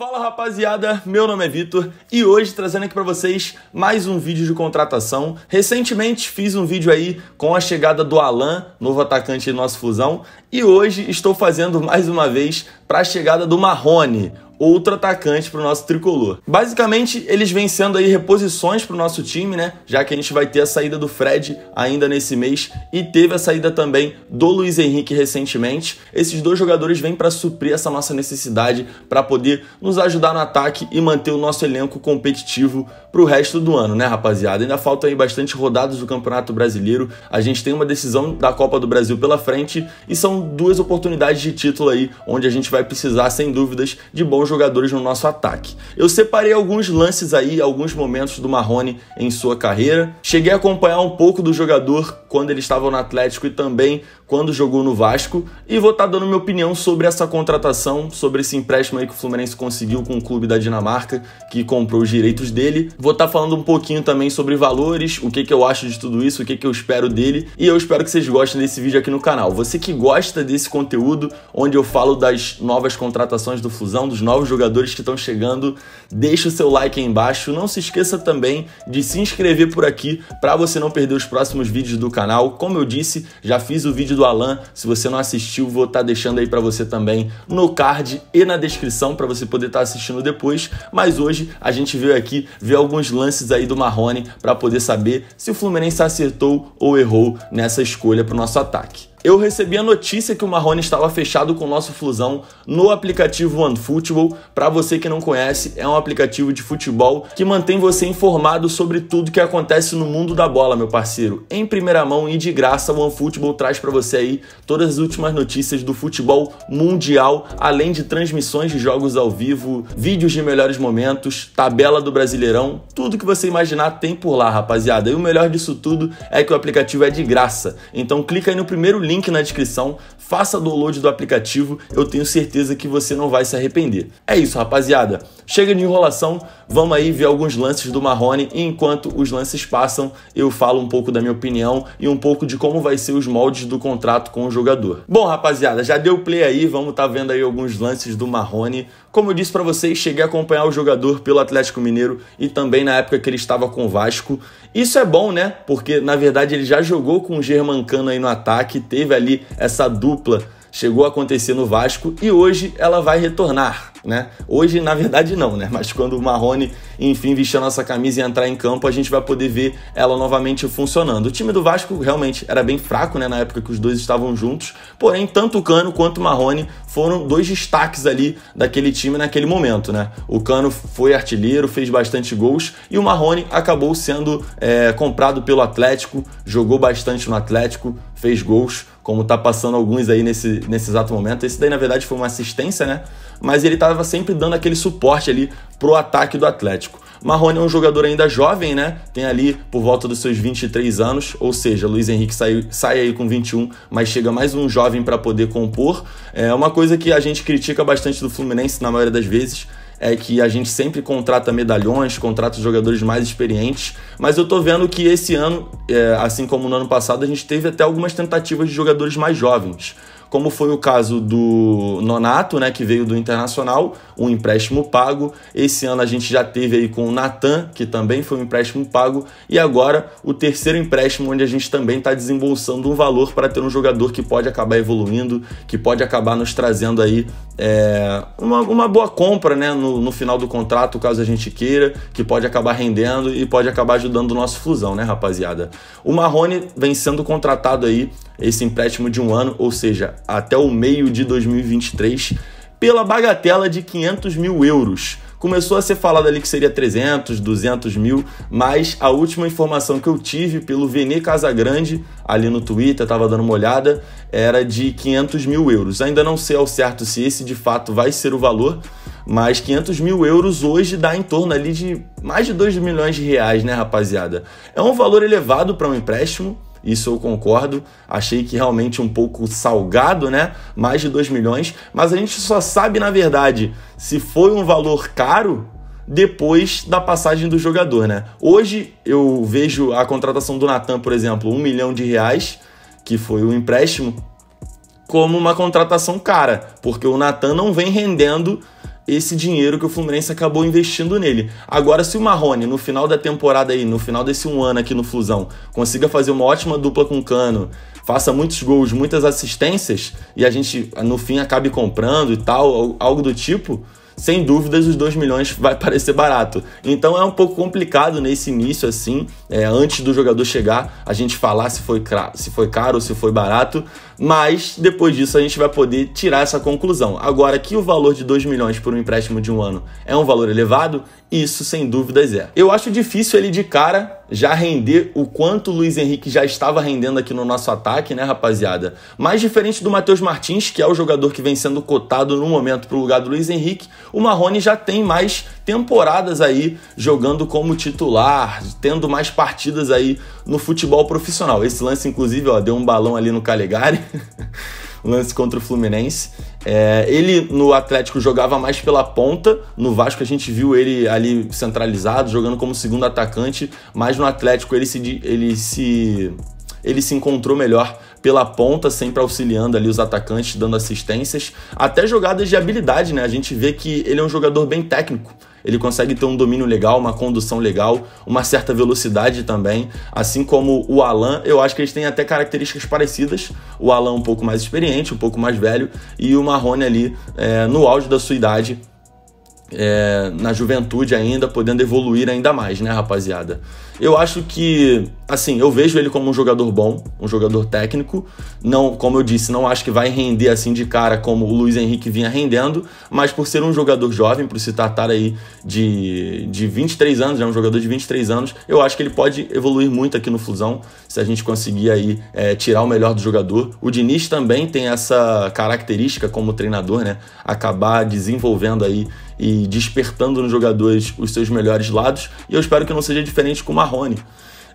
Fala rapaziada, meu nome é Vitor e hoje trazendo aqui para vocês mais um vídeo de contratação. Recentemente fiz um vídeo aí com a chegada do Alan, novo atacante do nosso Fusão, e hoje estou fazendo mais uma vez para a chegada do Marrone, outro atacante para o nosso tricolor. Basicamente, eles vêm sendo aí reposições para o nosso time, né? Já que a gente vai ter a saída do Fred ainda nesse mês e teve a saída também do Luiz Henrique recentemente. Esses dois jogadores vêm para suprir essa nossa necessidade para poder nos ajudar no ataque e manter o nosso elenco competitivo para o resto do ano, né, rapaziada? Ainda faltam aí bastante rodadas do Campeonato Brasileiro. A gente tem uma decisão da Copa do Brasil pela frente e são duas oportunidades de título aí onde a gente vai precisar, sem dúvidas, de bons jogadores no nosso ataque. Eu separei alguns lances aí, alguns momentos do Marrone em sua carreira. Cheguei a acompanhar um pouco do jogador quando ele estava no Atlético e também quando jogou no Vasco e vou estar tá dando minha opinião sobre essa contratação, sobre esse empréstimo aí que o Fluminense conseguiu com o clube da Dinamarca que comprou os direitos dele. Vou estar tá falando um pouquinho também sobre valores, o que que eu acho de tudo isso, o que que eu espero dele e eu espero que vocês gostem desse vídeo aqui no canal. Você que gosta desse conteúdo onde eu falo das novas contratações do Fusão, dos novos os jogadores que estão chegando, deixa o seu like aí embaixo. Não se esqueça também de se inscrever por aqui para você não perder os próximos vídeos do canal. Como eu disse, já fiz o vídeo do Alan. Se você não assistiu, vou estar tá deixando aí para você também no card e na descrição para você poder estar tá assistindo depois. Mas hoje a gente veio aqui ver alguns lances aí do Marrone para poder saber se o Fluminense acertou ou errou nessa escolha para o nosso ataque eu recebi a notícia que o Marrone estava fechado com o nosso Flusão no aplicativo OneFootball. Para você que não conhece, é um aplicativo de futebol que mantém você informado sobre tudo que acontece no mundo da bola, meu parceiro. Em primeira mão e de graça, o OneFootball traz para você aí todas as últimas notícias do futebol mundial, além de transmissões de jogos ao vivo, vídeos de melhores momentos, tabela do Brasileirão, tudo que você imaginar tem por lá, rapaziada. E o melhor disso tudo é que o aplicativo é de graça. Então clica aí no primeiro link link na descrição, faça download do aplicativo, eu tenho certeza que você não vai se arrepender. É isso, rapaziada. Chega de enrolação, vamos aí ver alguns lances do Marrone e enquanto os lances passam, eu falo um pouco da minha opinião e um pouco de como vai ser os moldes do contrato com o jogador. Bom, rapaziada, já deu play aí, vamos estar tá vendo aí alguns lances do Marrone. Como eu disse para vocês, cheguei a acompanhar o jogador pelo Atlético Mineiro e também na época que ele estava com o Vasco. Isso é bom, né? Porque na verdade ele já jogou com o Germancano aí no ataque, teve teve ali essa dupla, chegou a acontecer no Vasco e hoje ela vai retornar. Né? Hoje, na verdade, não, né? Mas quando o Marrone, enfim, vestir a nossa camisa e entrar em campo, a gente vai poder ver ela novamente funcionando. O time do Vasco realmente era bem fraco, né? Na época que os dois estavam juntos, porém, tanto o Cano quanto o Marrone foram dois destaques ali daquele time naquele momento, né? O Cano foi artilheiro, fez bastante gols e o Marrone acabou sendo é, comprado pelo Atlético, jogou bastante no Atlético, fez gols, como tá passando alguns aí nesse, nesse exato momento. Esse daí, na verdade, foi uma assistência, né? mas ele estava sempre dando aquele suporte ali pro ataque do Atlético. Marrone é um jogador ainda jovem, né? Tem ali por volta dos seus 23 anos, ou seja, Luiz Henrique sai, sai aí com 21, mas chega mais um jovem para poder compor. É uma coisa que a gente critica bastante do Fluminense na maioria das vezes. É que a gente sempre contrata medalhões, contrata jogadores mais experientes, mas eu tô vendo que esse ano, é, assim como no ano passado, a gente teve até algumas tentativas de jogadores mais jovens como foi o caso do Nonato, né, que veio do Internacional, um empréstimo pago. Esse ano a gente já teve aí com o Natan, que também foi um empréstimo pago, e agora o terceiro empréstimo, onde a gente também está desembolsando um valor para ter um jogador que pode acabar evoluindo, que pode acabar nos trazendo aí é, uma, uma boa compra né, no, no final do contrato, caso a gente queira, que pode acabar rendendo e pode acabar ajudando o nosso fusão, né, rapaziada? O Marrone vem sendo contratado aí esse empréstimo de um ano, ou seja, até o meio de 2023, pela bagatela de 500 mil euros. Começou a ser falado ali que seria 300, 200 mil, mas a última informação que eu tive pelo Vene Casagrande, ali no Twitter, estava dando uma olhada, era de 500 mil euros. Ainda não sei ao certo se esse de fato vai ser o valor, mas 500 mil euros hoje dá em torno ali de mais de 2 milhões de reais, né, rapaziada? É um valor elevado para um empréstimo, isso eu concordo. Achei que realmente um pouco salgado, né? Mais de 2 milhões. Mas a gente só sabe, na verdade, se foi um valor caro depois da passagem do jogador, né? Hoje eu vejo a contratação do Natan, por exemplo, um milhão de reais, que foi o um empréstimo, como uma contratação cara, porque o Natan não vem rendendo esse dinheiro que o Fluminense acabou investindo nele. Agora, se o Marrone, no final da temporada aí, no final desse um ano aqui no Flusão, consiga fazer uma ótima dupla com o Cano, faça muitos gols, muitas assistências, e a gente, no fim, acabe comprando e tal, algo do tipo, sem dúvidas os 2 milhões vai parecer barato. Então é um pouco complicado nesse início, assim, é, antes do jogador chegar, a gente falar se foi, se foi caro ou se foi barato, mas depois disso a gente vai poder tirar essa conclusão. Agora, que o valor de 2 milhões por um empréstimo de um ano é um valor elevado, isso sem dúvidas é. Eu acho difícil ele de cara já render o quanto o Luiz Henrique já estava rendendo aqui no nosso ataque, né, rapaziada? Mas diferente do Matheus Martins, que é o jogador que vem sendo cotado no momento para o lugar do Luiz Henrique, o Marrone já tem mais temporadas aí jogando como titular, tendo mais partidas aí no futebol profissional. Esse lance, inclusive, ó, deu um balão ali no Calegari. lance contra o Fluminense. É, ele no Atlético jogava mais pela ponta, no Vasco a gente viu ele ali centralizado, jogando como segundo atacante, mas no Atlético ele se, ele se, ele se encontrou melhor pela ponta, sempre auxiliando ali os atacantes, dando assistências, até jogadas de habilidade, né? A gente vê que ele é um jogador bem técnico, ele consegue ter um domínio legal, uma condução legal, uma certa velocidade também. Assim como o Alan, eu acho que eles têm até características parecidas. O Alan um pouco mais experiente, um pouco mais velho, e o Marrone ali é, no auge da sua idade, é, na juventude ainda, podendo evoluir ainda mais, né, rapaziada? Eu acho que, assim, eu vejo ele como um jogador bom, um jogador técnico. Não, como eu disse, não acho que vai render assim de cara como o Luiz Henrique vinha rendendo, mas por ser um jogador jovem, por se tratar aí de, de 23 anos, é um jogador de 23 anos, eu acho que ele pode evoluir muito aqui no Fusão, se a gente conseguir aí é, tirar o melhor do jogador. O Diniz também tem essa característica como treinador, né? Acabar desenvolvendo aí e despertando nos jogadores os seus melhores lados, e eu espero que não seja diferente com o Marrone.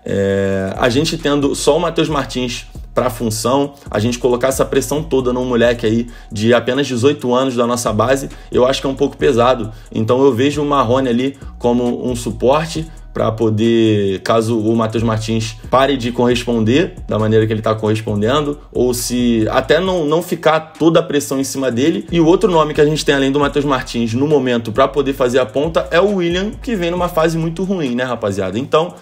É, a gente tendo só o Matheus Martins para a função, a gente colocar essa pressão toda num moleque aí de apenas 18 anos da nossa base, eu acho que é um pouco pesado. Então eu vejo o Marrone ali como um suporte, para poder, caso o Matheus Martins pare de corresponder da maneira que ele está correspondendo, ou se até não, não ficar toda a pressão em cima dele. E o outro nome que a gente tem além do Matheus Martins no momento para poder fazer a ponta é o William, que vem numa fase muito ruim, né, rapaziada? Então.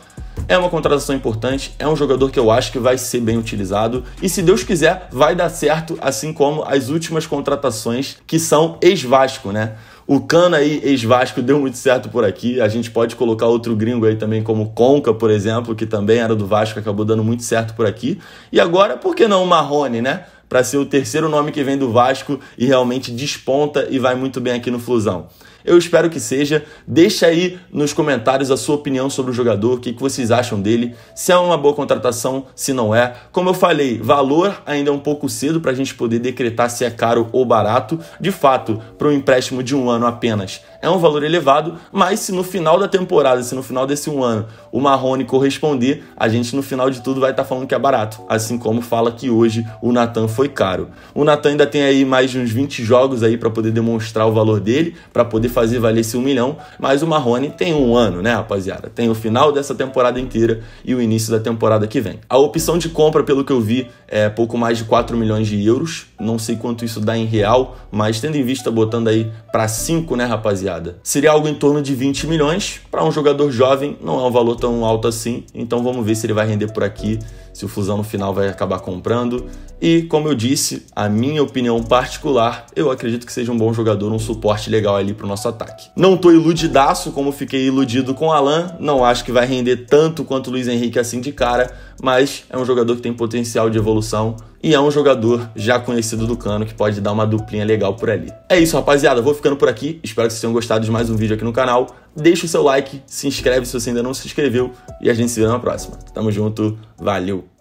É uma contratação importante, é um jogador que eu acho que vai ser bem utilizado e se Deus quiser vai dar certo, assim como as últimas contratações que são ex-Vasco, né? O Cana aí, ex-Vasco, deu muito certo por aqui. A gente pode colocar outro gringo aí também, como Conca, por exemplo, que também era do Vasco, acabou dando muito certo por aqui. E agora, por que não o Marrone, né? Para ser o terceiro nome que vem do Vasco e realmente desponta e vai muito bem aqui no Flusão. Eu espero que seja. Deixa aí nos comentários a sua opinião sobre o jogador, o que, que vocês acham dele, se é uma boa contratação, se não é. Como eu falei, valor ainda é um pouco cedo para a gente poder decretar se é caro ou barato. De fato, para um empréstimo de um ano apenas, é um valor elevado, mas se no final da temporada, se no final desse um ano, o Marrone corresponder, a gente no final de tudo vai estar tá falando que é barato, assim como fala que hoje o Natan foi caro. O Natan ainda tem aí mais de uns 20 jogos aí para poder demonstrar o valor dele, para poder fazer valer esse 1 milhão, mas o Marrone tem um ano, né, rapaziada? Tem o final dessa temporada inteira e o início da temporada que vem. A opção de compra, pelo que eu vi, é pouco mais de 4 milhões de euros não sei quanto isso dá em real, mas tendo em vista botando aí para 5, né, rapaziada? Seria algo em torno de 20 milhões. Para um jogador jovem, não é um valor tão alto assim. Então vamos ver se ele vai render por aqui se o Flusão no final vai acabar comprando. E, como eu disse, a minha opinião particular, eu acredito que seja um bom jogador, um suporte legal ali para o nosso ataque. Não tô iludidaço como fiquei iludido com o Alan, não acho que vai render tanto quanto o Luiz Henrique assim de cara, mas é um jogador que tem potencial de evolução e é um jogador já conhecido do Cano que pode dar uma duplinha legal por ali. É isso, rapaziada, vou ficando por aqui, espero que vocês tenham gostado de mais um vídeo aqui no canal deixa o seu like, se inscreve se você ainda não se inscreveu e a gente se vê na próxima. Tamo junto, valeu!